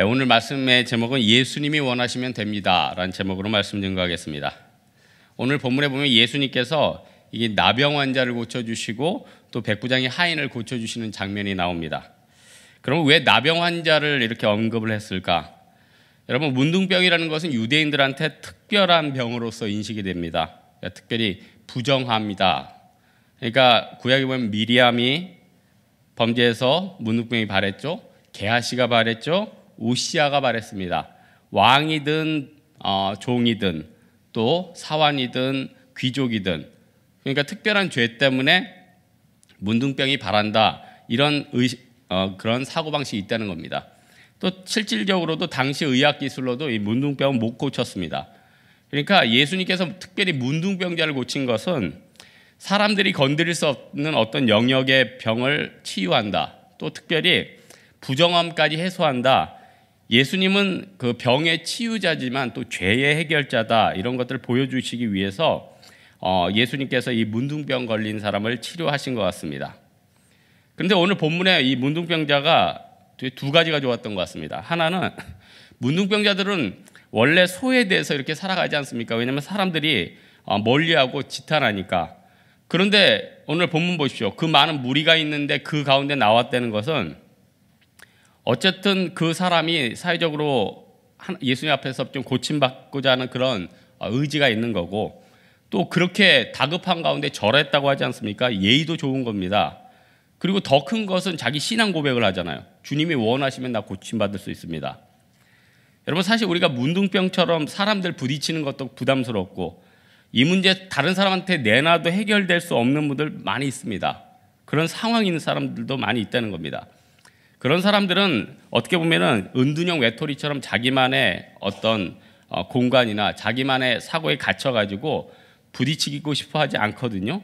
예, 오늘 말씀의 제목은 예수님이 원하시면 됩니다. 라는 제목으로 말씀 증거하겠습니다. 오늘 본문에 보면 예수님께서 이게 나병 환자를 고쳐주시고 또 백부장이 하인을 고쳐주시는 장면이 나옵니다. 그럼 왜 나병 환자를 이렇게 언급을 했을까? 여러분, 문둥병이라는 것은 유대인들한테 특별한 병으로서 인식이 됩니다. 그러니까 특별히 부정합니다. 그러니까 구약에 보면 미리암이 범죄에서 문둥병이 발했죠. 게하시가 발했죠. 우시아가 말했습니다. 왕이든 어, 종이든 또 사환이든 귀족이든 그러니까 특별한 죄 때문에 문둥병이 바란다 이런 의 어, 그런 사고 방식이 있다는 겁니다. 또 실질적으로도 당시 의학 기술로도 이문둥병못 고쳤습니다. 그러니까 예수님께서 특별히 문둥병자를 고친 것은 사람들이 건드릴 수 없는 어떤 영역의 병을 치유한다. 또 특별히 부정함까지 해소한다. 예수님은 그 병의 치유자지만 또 죄의 해결자다 이런 것들을 보여주시기 위해서 어, 예수님께서 이 문둥병 걸린 사람을 치료하신 것 같습니다. 그런데 오늘 본문에 이 문둥병자가 두 가지가 좋았던 것 같습니다. 하나는 문둥병자들은 원래 소에대해서 이렇게 살아가지 않습니까? 왜냐하면 사람들이 어, 멀리하고 지탄하니까. 그런데 오늘 본문 보십시오. 그 많은 무리가 있는데 그 가운데 나왔다는 것은 어쨌든 그 사람이 사회적으로 예수님 앞에서 좀 고침받고자 하는 그런 어, 의지가 있는 거고 또 그렇게 다급한 가운데 절했다고 하지 않습니까? 예의도 좋은 겁니다. 그리고 더 큰 것은 자기 신앙 고백을 하잖아요. 주님이 원하시면 나 고침받을 수 있습니다. 여러분 사실 우리가 문둥병처럼 사람들 부딪히는 것도 부담스럽고 이 문제 다른 사람한테 내놔도 해결될 수 없는 분들 많이 있습니다. 그런 상황이 있는 사람들도 많이 있다는 겁니다. 그런 사람들은 어떻게 보면은 은둔형 외톨이처럼 자기만의 어떤 어, 공간이나 자기만의 사고에 갇혀가지고 부딪히고 싶어 하지 않거든요.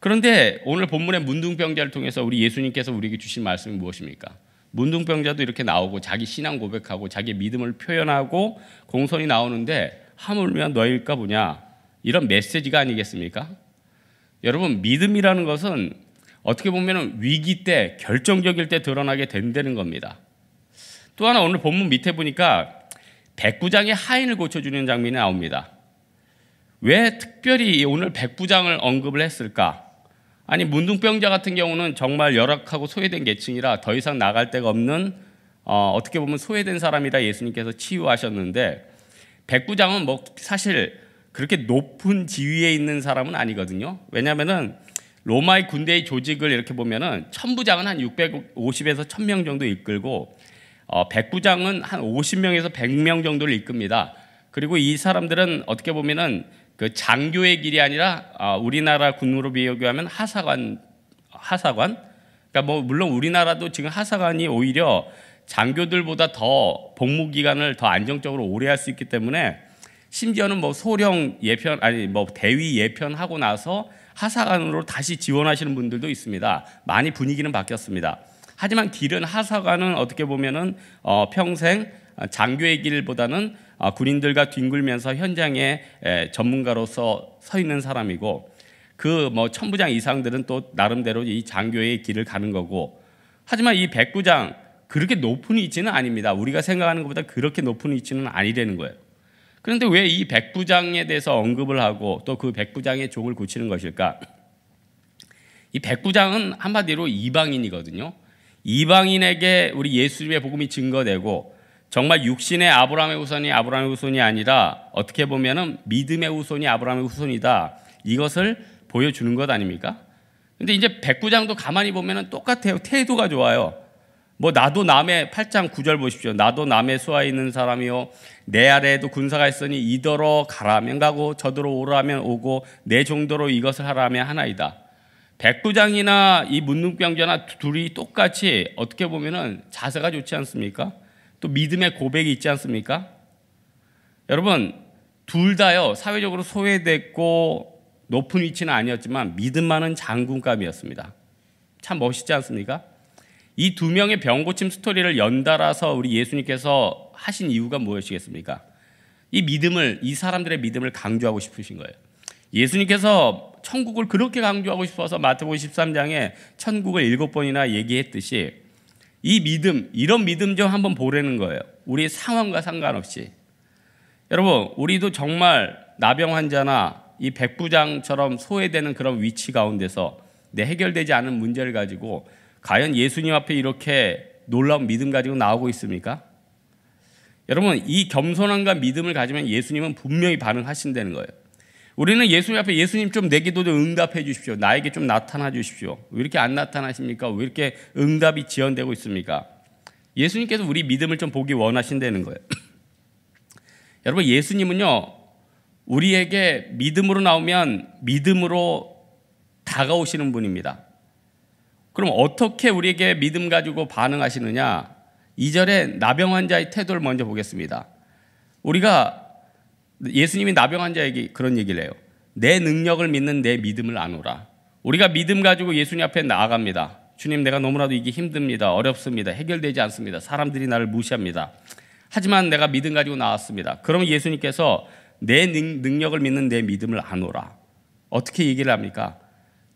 그런데 오늘 본문의 문둥병자를 통해서 우리 예수님께서 우리에게 주신 말씀이 무엇입니까? 문둥병자도 이렇게 나오고 자기 신앙 고백하고 자기 믿음을 표현하고 공손이 나오는데 하물며 너일까 보냐 이런 메시지가 아니겠습니까? 여러분 믿음이라는 것은 어떻게 보면 위기 때 결정적일 때 드러나게 된다는 겁니다. 또 하나 오늘 본문 밑에 보니까 백부장의 하인을 고쳐주는 장면이 나옵니다. 왜 특별히 오늘 백부장을 언급을 했을까? 아니 문둥병자 같은 경우는 정말 열악하고 소외된 계층이라 더 이상 나갈 데가 없는 어, 어떻게 보면 소외된 사람이라 예수님께서 치유하셨는데 백부장은 뭐 사실 그렇게 높은 지위에 있는 사람은 아니거든요. 왜냐하면은 로마의 군대의 조직을 이렇게 보면은 천부장은 한 650에서 1000명 정도 이끌고 어, 백부장은 한 50명에서 100명 정도를 이끕니다. 그리고 이 사람들은 어떻게 보면은 그 장교의 길이 아니라 어, 우리나라 군으로 비교하면 하사관 하사관 그러니까 뭐 물론 우리나라도 지금 하사관이 오히려 장교들보다 더 복무 기간을 더 안정적으로 오래 할 수 있기 때문에 심지어는 뭐 소령 예편 아니 뭐 대위 예편하고 나서 하사관으로 다시 지원하시는 분들도 있습니다. 많이 분위기는 바뀌었습니다. 하지만 길은 하사관은 어떻게 보면은 어, 평생 장교의 길보다는 어, 군인들과 뒹굴면서 현장에 에, 전문가로서 서 있는 사람이고 그 뭐 천부장 이상들은 또 나름대로 이 장교의 길을 가는 거고 하지만 이 백부장 그렇게 높은 위치는 아닙니다. 우리가 생각하는 것보다 그렇게 높은 위치는 아니라는 거예요. 그런데 왜 이 백부장에 대해서 언급을 하고 또 그 백부장의 종을 고치는 것일까? 이 백부장은 한마디로 이방인이거든요. 이방인에게 우리 예수의 님 복음이 증거되고 정말 육신의 아브라함의 후손이 아브라함의 후손이 아니라 어떻게 보면은 믿음의 후손이 아브라함의 후손이다. 이것을 보여주는 것 아닙니까? 근데 이제 백부장도 가만히 보면은 똑같아요. 태도가 좋아요. 뭐 나도 남의 8장 9절 보십시오. 나도 남의 수하 있는 사람이요 내 아래에도 군사가 있으니 이더러 가라면 가고 저더러 오라면 오고 내 정도로 이것을 하라면 하나이다. 백부장이나 이 문능병자나 둘이 똑같이 어떻게 보면은 자세가 좋지 않습니까? 또 믿음의 고백이 있지 않습니까? 여러분 둘 다요 사회적으로 소외됐고 높은 위치는 아니었지만 믿음만은 장군감이었습니다. 참 멋있지 않습니까? 이두 명의 병 고침 스토리를 연달아서 우리 예수님께서 하신 이유가 무엇이겠습니까? 이 믿음을 이 사람들의 믿음을 강조하고 싶으신 거예요. 예수님께서 천국을 그렇게 강조하고 싶어서 마태복음 13장에 천국을 일곱 번이나 얘기했듯이 이 믿음 이런 믿음 좀 한번 보라는 거예요. 우리 상황과 상관없이 여러분 우리도 정말 나병 환자나 이 백부장처럼 소외되는 그런 위치 가운데서 내 해결되지 않은 문제를 가지고 과연 예수님 앞에 이렇게 놀라운 믿음 가지고 나오고 있습니까? 여러분, 이 겸손함과 믿음을 가지면 예수님은 분명히 반응하신다는 거예요. 우리는 예수님 앞에 예수님 좀 내 기도 좀 응답해 주십시오. 나에게 좀 나타나 주십시오. 왜 이렇게 안 나타나십니까? 왜 이렇게 응답이 지연되고 있습니까? 예수님께서 우리 믿음을 좀 보기 원하신다는 거예요. 여러분, 예수님은요, 우리에게 믿음으로 나오면 믿음으로 다가오시는 분입니다. 그럼 어떻게 우리에게 믿음 가지고 반응하시느냐? 2절에 나병 환자의 태도를 먼저 보겠습니다. 우리가 예수님이 나병 환자에게 그런 얘기를 해요. 내 능력을 믿는 내 믿음을 안오라. 우리가 믿음 가지고 예수님 앞에 나아갑니다. 주님, 내가 너무나도 이게 힘듭니다. 어렵습니다. 해결되지 않습니다. 사람들이 나를 무시합니다. 하지만 내가 믿음 가지고 나왔습니다. 그러면 예수님께서 내 능력을 믿는 내 믿음을 안오라. 어떻게 얘기를 합니까?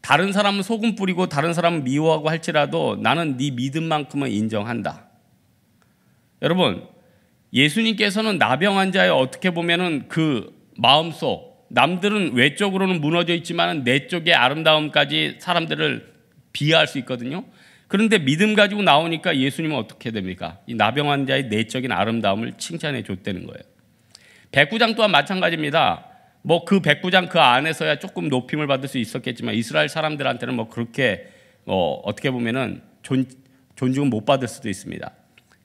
다른 사람은 소금 뿌리고 다른 사람은 미워하고 할지라도 나는 네 믿음만큼은 인정한다. 여러분, 예수님께서는 나병 환자의 어떻게 보면은 그 마음속 남들은 외적으로는 무너져 있지만 내쪽의 아름다움까지 사람들을 비하할 수 있거든요. 그런데 믿음 가지고 나오니까 예수님은 어떻게 됩니까? 이 나병 환자의 내적인 아름다움을 칭찬해 줬다는 거예요. 백구장 또한 마찬가지입니다. 뭐그 백부장 그 안에서야 조금 높임을 받을 수 있었겠지만 이스라엘 사람들한테는 뭐 그렇게 뭐 어떻게 보면은 존, 존중은 못 받을 수도 있습니다.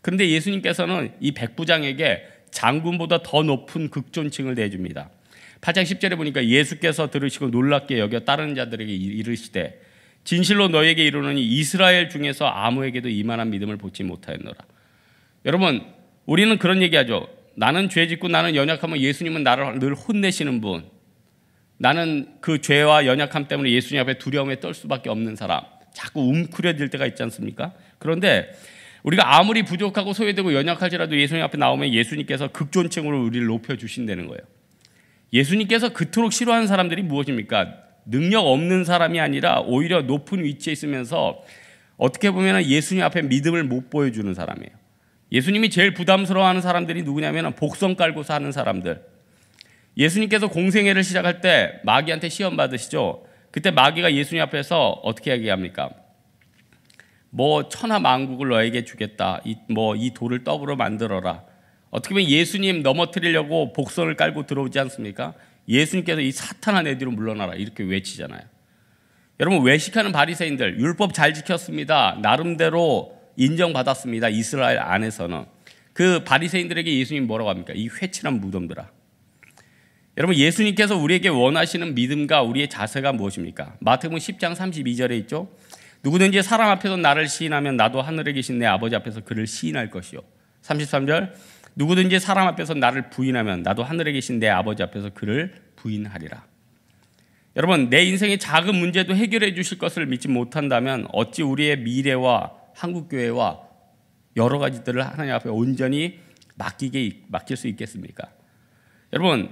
그런데 예수님께서는 이 백부장에게 장군보다 더 높은 극존칭을 내줍니다. 8장 10절에 보니까 예수께서 들으시고 놀랍게 여겨 따르는 자들에게 이르시되 진실로 너에게 이르노니 이스라엘 중에서 아무에게도 이만한 믿음을 보지 못하였노라. 여러분 우리는 그런 얘기하죠. 나는 죄 짓고 나는 연약하면 예수님은 나를 늘 혼내시는 분. 나는 그 죄와 연약함 때문에 예수님 앞에 두려움에 떨 수밖에 없는 사람. 자꾸 움크려질 때가 있지 않습니까? 그런데 우리가 아무리 부족하고 소외되고 연약할지라도 예수님 앞에 나오면 예수님께서 극존칭으로 우리를 높여주신다는 거예요. 예수님께서 그토록 싫어하는 사람들이 무엇입니까? 능력 없는 사람이 아니라 오히려 높은 위치에 있으면서 어떻게 보면 예수님 앞에 믿음을 못 보여주는 사람이에요. 예수님이 제일 부담스러워하는 사람들이 누구냐면 복선 깔고 사는 사람들. 예수님께서 공생애를 시작할 때 마귀한테 시험 받으시죠. 그때 마귀가 예수님 앞에서 어떻게 얘기합니까? 뭐 천하 만국을 너에게 주겠다. 뭐이 뭐 돌을 떡으로 만들어라. 어떻게 보면 예수님 넘어뜨리려고 복선을 깔고 들어오지 않습니까? 예수님께서 이 사탄아 내 뒤로 물러나라 이렇게 외치잖아요. 여러분 외식하는 바리새인들 율법 잘 지켰습니다. 나름대로 인정받았습니다. 이스라엘 안에서는. 그 바리새인들에게 예수님 뭐라고 합니까? 이 회칠한 무덤들아. 여러분 예수님께서 우리에게 원하시는 믿음과 우리의 자세가 무엇입니까? 마태복음 10장 32절에 있죠. 누구든지 사람 앞에서 나를 시인하면 나도 하늘에 계신 내 아버지 앞에서 그를 시인할 것이요. 33절 누구든지 사람 앞에서 나를 부인하면 나도 하늘에 계신 내 아버지 앞에서 그를 부인하리라. 여러분 내 인생의 작은 문제도 해결해 주실 것을 믿지 못한다면 어찌 우리의 미래와 한국 교회와 여러 가지들을 하나님 앞에 온전히 맡기게 맡길 수 있겠습니까? 여러분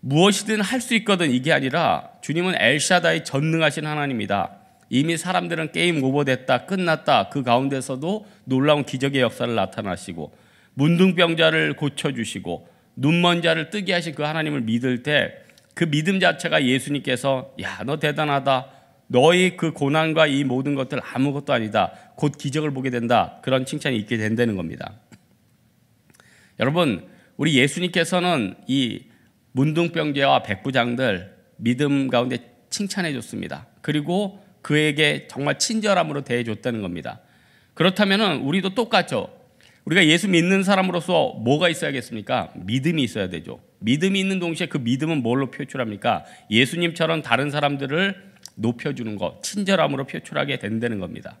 무엇이든 할 수 있거든 이게 아니라 주님은 엘샤다의 전능하신 하나님이다. 이미 사람들은 게임 오버됐다 끝났다 그 가운데서도 놀라운 기적의 역사를 나타나시고 문둥병자를 고쳐주시고 눈먼 자를 뜨게 하신 그 하나님을 믿을 때 그 믿음 자체가 예수님께서 야너 대단하다 너희 그 고난과 이 모든 것들 아무것도 아니다. 곧 기적을 보게 된다. 그런 칭찬이 있게 된다는 겁니다. 여러분, 우리 예수님께서는 이문둥병제와 백부장들 믿음 가운데 칭찬해 줬습니다. 그리고 그에게 정말 친절함으로 대해 줬다는 겁니다. 그렇다면 우리도 똑같죠. 우리가 예수 믿는 사람으로서 뭐가 있어야겠습니까? 믿음이 있어야 되죠. 믿음이 있는 동시에 그 믿음은 뭘로 표출합니까? 예수님처럼 다른 사람들을 높여주는 것, 친절함으로 표출하게 된다는 겁니다.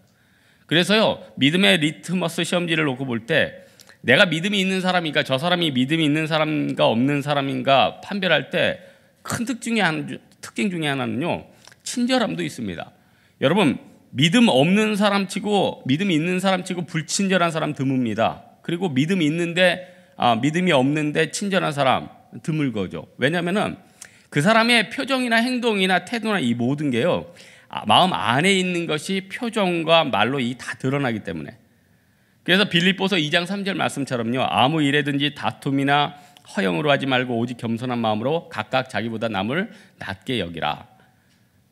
그래서요, 믿음의 리트머스 시험지를 놓고 볼 때, 내가 믿음이 있는 사람인가저 사람이 믿음이 있는 사람인가 없는 사람인가 판별할 때 큰 특징의 한, 특징 중에 하나는요, 친절함도 있습니다. 여러분, 믿음 없는 사람 치고, 믿음 이 있는 사람 치고 불친절한 사람 드뭅니다. 그리고 믿음 이 있는데, 아, 믿음이 없는데 친절한 사람 드물거죠. 왜냐면은 그 사람의 표정이나 행동이나 태도나 이 모든 게요. 아, 마음 안에 있는 것이 표정과 말로 이 다 드러나기 때문에. 그래서 빌립보서 2장 3절 말씀처럼요. 아무 일에든지 다툼이나 허영으로 하지 말고 오직 겸손한 마음으로 각각 자기보다 남을 낮게 여기라.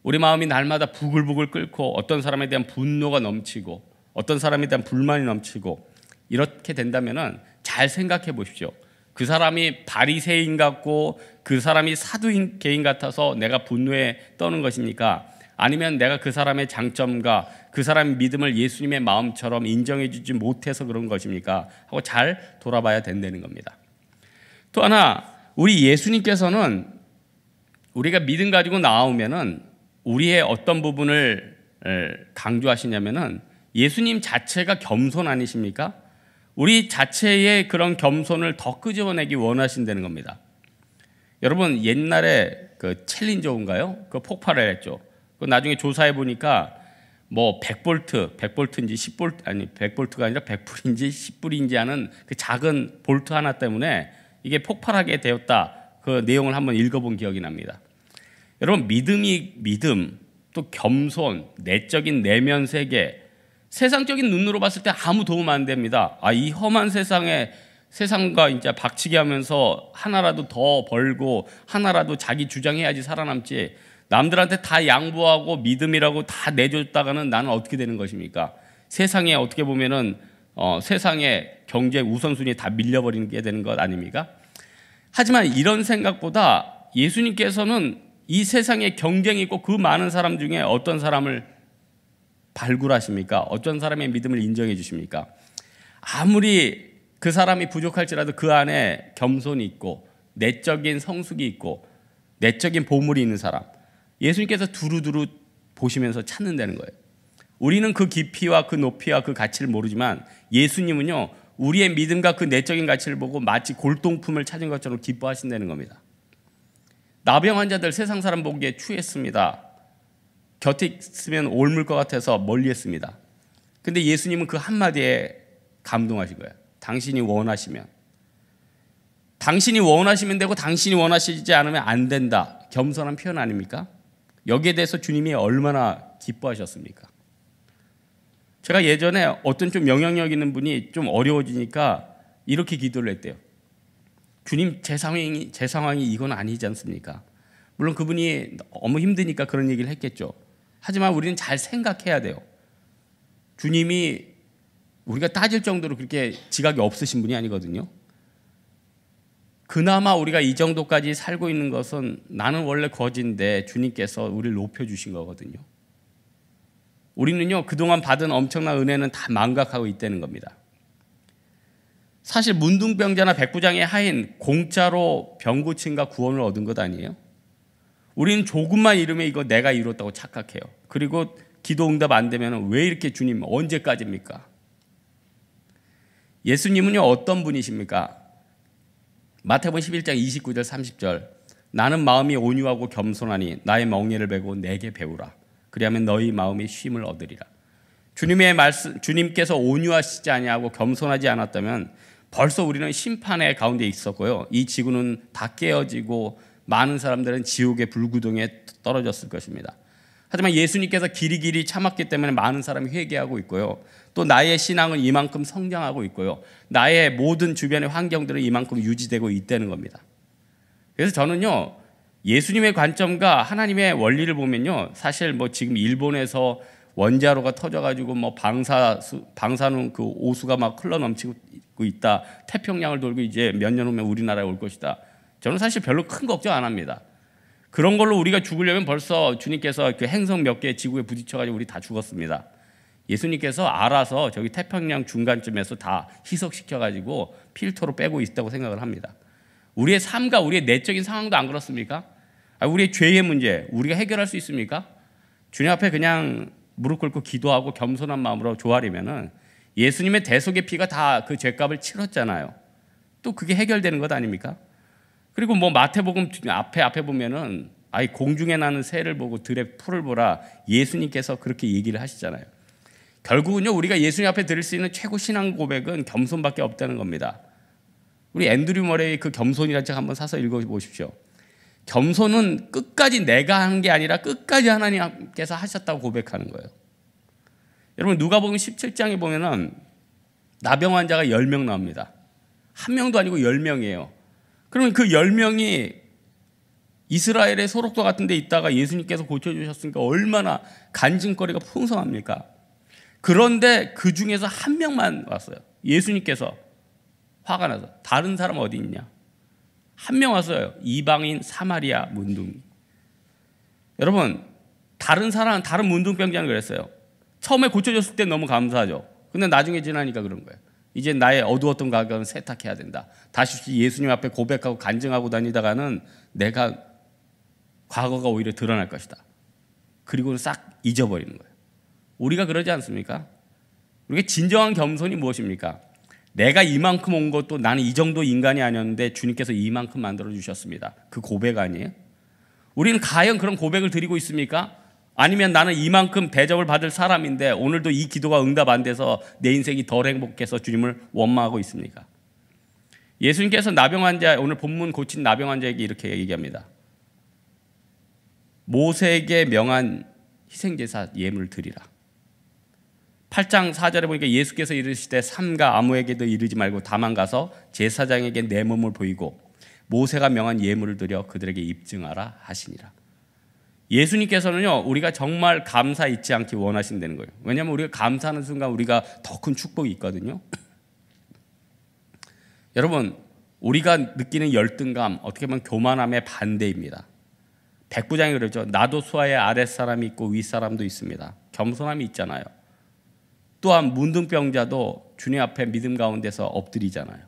우리 마음이 날마다 부글부글 끓고 어떤 사람에 대한 분노가 넘치고 어떤 사람에 대한 불만이 넘치고 이렇게 된다면잘 생각해 보십시오. 그 사람이 바리새인 같고 그 사람이 사두인 개인 같아서 내가 분노에 떠는 것입니까? 아니면 내가 그 사람의 장점과 그 사람의 믿음을 예수님의 마음처럼 인정해 주지 못해서 그런 것입니까? 하고 잘 돌아봐야 된다는 겁니다. 또 하나 우리 예수님께서는 우리가 믿음 가지고 나오면은 우리의 어떤 부분을 강조하시냐면은 예수님 자체가 겸손 아니십니까? 우리 자체의 그런 겸손을 더 끄집어내기 원하신다는 겁니다. 여러분 옛날에 그 챌린저인가요? 그 폭발을 했죠. 그 나중에 조사해 보니까 뭐 100볼트, 100볼트인지 10볼트 아니 100볼트가 아니라 100불인지 10불인지 하는 그 작은 볼트 하나 때문에 이게 폭발하게 되었다. 그 내용을 한번 읽어본 기억이 납니다. 여러분 믿음이 믿음 또 겸손, 내적인 내면 세계 세상적인 눈으로 봤을 때 아무 도움 안 됩니다. 아, 이 험한 세상에 세상과 이제 박치기 하면서 하나라도 더 벌고 하나라도 자기 주장해야지 살아남지 남들한테 다 양보하고 믿음이라고 다 내줬다가는 나는 어떻게 되는 것입니까? 세상에 어떻게 보면은 어, 세상에 경제 우선순위 다 밀려버리는 게 되는 것 아닙니까? 하지만 이런 생각보다 예수님께서는 이세상에 경쟁이 있고 그 많은 사람 중에 어떤 사람을 발굴하십니까? 어떤 사람의 믿음을 인정해 주십니까? 아무리 그 사람이 부족할지라도 그 안에 겸손이 있고 내적인 성숙이 있고 내적인 보물이 있는 사람 예수님께서 두루두루 보시면서 찾는다는 거예요. 우리는 그 깊이와 그 높이와 그 가치를 모르지만 예수님은요 우리의 믿음과 그 내적인 가치를 보고 마치 골동품을 찾은 것처럼 기뻐하신다는 겁니다. 나병 환자들 세상 사람 보기에 추했습니다. 곁에 있으면 옮을 것 같아서 멀리 했습니다. 근데 예수님은 그 한마디에 감동하신 거예요. 당신이 원하시면. 당신이 원하시면 되고 당신이 원하시지 않으면 안 된다. 겸손한 표현 아닙니까? 여기에 대해서 주님이 얼마나 기뻐하셨습니까? 제가 예전에 어떤 좀 영향력 있는 분이 좀 어려워지니까 이렇게 기도를 했대요. 주님 제 상황이 제 상황이 이건 아니지 않습니까? 물론 그분이 너무 힘드니까 그런 얘기를 했겠죠. 하지만 우리는 잘 생각해야 돼요. 주님이 우리가 따질 정도로 그렇게 지각이 없으신 분이 아니거든요. 그나마 우리가 이 정도까지 살고 있는 것은 나는 원래 거진데 주님께서 우리를 높여주신 거거든요. 우리는요, 그동안 받은 엄청난 은혜는 다 망각하고 있다는 겁니다. 사실 문둥병자나 백부장의 하인 공짜로 병 고침과 구원을 얻은 것 아니에요? 우리는 조금만 이름에 이거 내가 이뤘다고 착각해요. 그리고 기도 응답 안 되면 왜 이렇게 주님 언제까지입니까? 예수님은요 어떤 분이십니까? 마태복음 11장 29절 30절 나는 마음이 온유하고 겸손하니 나의 멍에를 베고 내게 배우라 그리하면 너희 마음이 쉼을 얻으리라 주님의 말씀 주님께서 온유하시지 아니하고 겸손하지 않았다면 벌써 우리는 심판의 가운데 있었고요 이 지구는 다 깨어지고 많은 사람들은 지옥의 불구덩이에 떨어졌을 것입니다. 하지만 예수님께서 길이 길이 참았기 때문에 많은 사람이 회개하고 있고요. 또 나의 신앙은 이만큼 성장하고 있고요. 나의 모든 주변의 환경들은 이만큼 유지되고 있다는 겁니다. 그래서 저는요, 예수님의 관점과 하나님의 원리를 보면요. 사실 뭐 지금 일본에서 원자로가 터져가지고 뭐 방사, 방사능 그 오수가 막 흘러 넘치고 있다. 태평양을 돌고 이제 몇 년 후면 우리나라에 올 것이다. 저는 사실 별로 큰 걱정 안 합니다. 그런 걸로 우리가 죽으려면 벌써 주님께서 그 행성 몇 개 지구에 부딪혀가지고 우리 다 죽었습니다. 예수님께서 알아서 저기 태평양 중간쯤에서 다 희석시켜가지고 필터로 빼고 있다고 생각을 합니다. 우리의 삶과 우리의 내적인 상황도 안 그렇습니까? 아, 우리의 죄의 문제 우리가 해결할 수 있습니까? 주님 앞에 그냥 무릎 꿇고 기도하고 겸손한 마음으로 조아리면은 예수님의 대속의 피가 다 그 죄값을 치렀잖아요. 또 그게 해결되는 것 아닙니까? 그리고 뭐 마태복음 앞에 앞에 보면은 아이 공중에 나는 새를 보고 들의 풀을 보라 예수님께서 그렇게 얘기를 하시잖아요. 결국은요 우리가 예수님 앞에 들을 수 있는 최고 신앙 고백은 겸손밖에 없다는 겁니다. 우리 앤드류 머레이그 겸손이라는 책 한번 사서 읽어보십시오. 겸손은 끝까지 내가 한 게 아니라 끝까지 하나님께서 하셨다고 고백하는 거예요. 여러분 누가 보면 17장에 보면은 나병 환자가 10명 나옵니다. 한 명도 아니고 10명이에요. 그러면 그 10명이 이스라엘의 소록도 같은 데 있다가 예수님께서 고쳐주셨으니까 얼마나 간증거리가 풍성합니까? 그런데 그 중에서 한 명만 왔어요. 예수님께서 화가 나서 다른 사람 어디 있냐? 한 명 왔어요. 이방인 사마리아 문둥. 여러분 다른 사람 다른 문둥병자는 그랬어요. 처음에 고쳐줬을 때 너무 감사하죠. 근데 나중에 지나니까 그런 거예요. 이제 나의 어두웠던 과거는 세탁해야 된다. 다시 예수님 앞에 고백하고 간증하고 다니다가는 내가 과거가 오히려 드러날 것이다. 그리고는 싹 잊어버리는 거예요. 우리가 그러지 않습니까? 우리가 진정한 겸손이 무엇입니까? 내가 이만큼 온 것도 나는 이 정도 인간이 아니었는데 주님께서 이만큼 만들어 주셨습니다. 그 고백 아니에요? 우리는 과연 그런 고백을 드리고 있습니까? 아니면 나는 이만큼 대접을 받을 사람인데 오늘도 이 기도가 응답 안 돼서 내 인생이 덜 행복해서 주님을 원망하고 있습니까? 예수님께서 나병 환자 오늘 본문 고친 나병 환자에게 이렇게 얘기합니다. 모세에게 명한 희생제사 예물 드리라. 8장 4절에 보니까 예수께서 이르시되 삼가 아무에게도 이르지 말고 다만 가서 제사장에게 내 몸을 보이고 모세가 명한 예물을 드려 그들에게 입증하라 하시니라. 예수님께서는요, 우리가 정말 감사 잊지 않기 원하신다는 거예요. 왜냐하면 우리가 감사하는 순간 우리가 더 큰 축복이 있거든요. 여러분, 우리가 느끼는 열등감, 어떻게 보면 교만함의 반대입니다. 백부장이 그러죠. 나도 수하의 아랫사람이 있고 윗사람도 있습니다. 겸손함이 있잖아요. 또한 문둥병자도 주님 앞에 믿음 가운데서 엎드리잖아요.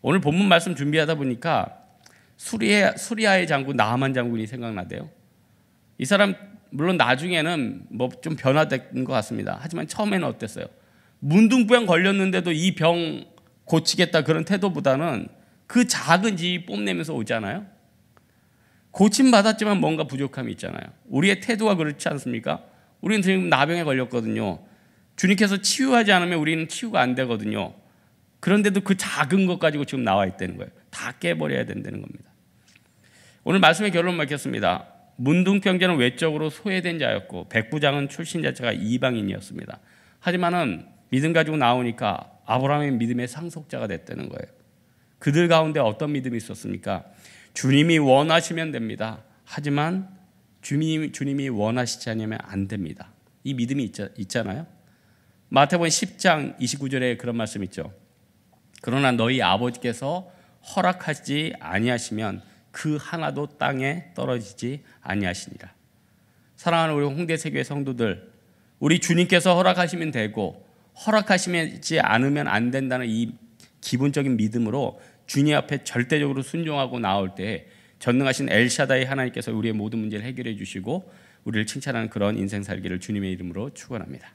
오늘 본문 말씀 준비하다 보니까 수리아, 수리아의 장군 나하만 장군이 생각나대요. 이 사람 물론 나중에는 뭐 좀 변화된 것 같습니다. 하지만 처음에는 어땠어요? 문둥병 걸렸는데도 이 병 고치겠다 그런 태도보다는 그 작은 지 뽐내면서 오잖아요. 고침 받았지만 뭔가 부족함이 있잖아요. 우리의 태도가 그렇지 않습니까? 우리는 지금 나병에 걸렸거든요. 주님께서 치유하지 않으면 우리는 치유가 안 되거든요. 그런데도 그 작은 것 가지고 지금 나와 있다는 거예요. 다 깨버려야 된다는 겁니다. 오늘 말씀의 결론 맺겠습니다. 문둥병자는 외적으로 소외된 자였고 백부장은 출신 자체가 이방인이었습니다. 하지만은 믿음 가지고 나오니까 아브라함의 믿음의 상속자가 됐다는 거예요. 그들 가운데 어떤 믿음이 있었습니까? 주님이 원하시면 됩니다. 하지만 주님, 주님이 원하시지 않으면 안 됩니다. 이 믿음이 있, 있잖아요. 마태복 10장 29절에 그런 말씀 있죠. 그러나 너희 아버지께서 허락하지 아니하시면 그 하나도 땅에 떨어지지 아니하시니라. 사랑하는 우리 홍대세교의 성도들, 우리 주님께서 허락하시면 되고 허락하시지 않으면 안 된다는 이 기본적인 믿음으로 주님 앞에 절대적으로 순종하고 나올 때 전능하신 엘샤다의 하나님께서 우리의 모든 문제를 해결해 주시고 우리를 칭찬하는 그런 인생 살기를 주님의 이름으로 축원합니다.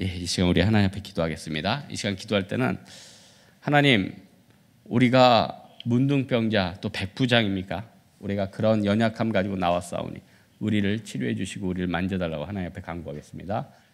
예, 이 시간 우리 하나님 앞에 기도하겠습니다. 이 시간 기도할 때는 하나님 우리가 문둥병자 또 백부장입니까? 우리가 그런 연약함 가지고 나왔사오니 우리를 치료해 주시고 우리를 만져달라고 하나님 앞에 간구하겠습니다.